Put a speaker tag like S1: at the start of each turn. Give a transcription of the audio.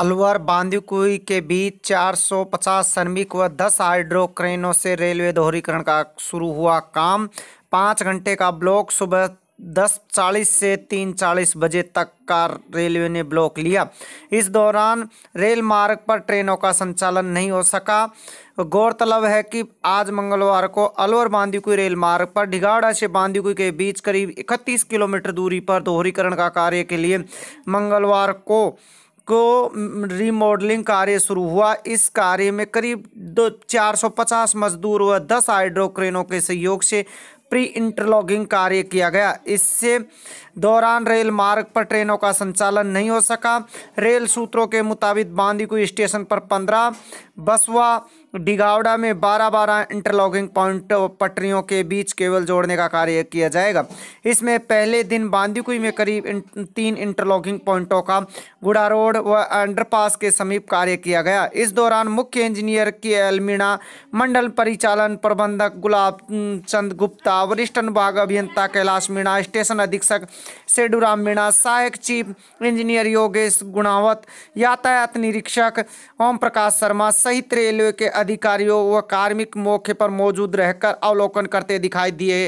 S1: अलवर बांदीकुई के बीच 450 श्रमिक व 10 हाइड्रो क्रेनों से रेलवे दोहरीकरण का शुरू हुआ काम पाँच घंटे का ब्लॉक सुबह दस चालीस से तीन चालीस बजे तक का रेलवे ने ब्लॉक लिया इस दौरान रेल मार्ग पर ट्रेनों का संचालन नहीं हो सका गौरतलब है कि आज मंगलवार को अलवर बांदीकुई रेल मार्ग पर ढिगाड़ा से बांदीकुई के बीच करीब इकतीस किलोमीटर दूरी पर दोहरीकरण का कार्य के लिए मंगलवार को को रीमॉडलिंग कार्य शुरू हुआ इस कार्य में करीब दो चार सौ पचास मजदूर व दस हाइड्रोक्रेनों के सहयोग से प्री इंटरलॉगिंग कार्य किया गया इससे दौरान रेल मार्ग पर ट्रेनों का संचालन नहीं हो सका रेल सूत्रों के मुताबिक बांदीकुई स्टेशन पर पंद्रह बसवा डिगावड़ा में बारह बारह इंटरलॉकिंग पॉइंट पटरियों के बीच केबल जोड़ने का कार्य किया जाएगा इसमें पहले दिन बांदीकुई में करीब इन, तीन इंटरलॉकिंग पॉइंटों का गुड़ा रोड व अंडरपास के समीप कार्य किया गया इस दौरान मुख्य इंजीनियर के मीणा मंडल परिचालन प्रबंधक गुलाब चंद गुप्ता वरिष्ठ अनुभाग अभियंता कैलाश मीणा स्टेशन अधीक्षक सेडूराम मीणा सहायक चीफ इंजीनियर योगेश गुणावत यातायात निरीक्षक ओम प्रकाश शर्मा सहित रेलवे के अधिकारियों व कार्मिक मौके पर मौजूद रहकर अवलोकन करते दिखाई दिए